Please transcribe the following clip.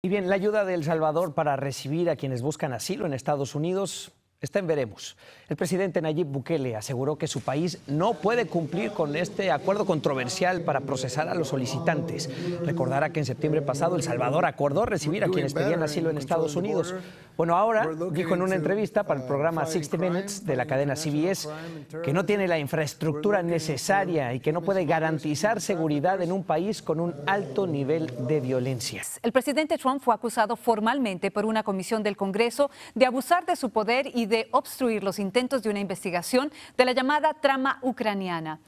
Y bien, la ayuda de El Salvador para recibir a quienes buscan asilo en Estados Unidos Está en veremos. El presidente Nayib Bukele aseguró que su país no puede cumplir con este acuerdo controversial para procesar a los solicitantes. Recordará que en septiembre pasado El Salvador acordó recibir a quienes pedían asilo en Estados Unidos. Bueno, ahora dijo en una entrevista para el uh, programa 60 Minutes de la cadena CBS que no tiene la infraestructura necesaria y que no puede garantizar seguridad en un país con un alto nivel de violencia. El presidente Trump fue acusado formalmente por una comisión del Congreso de abusar de su poder y de obstruir los intentos de una investigación de la llamada trama ucraniana.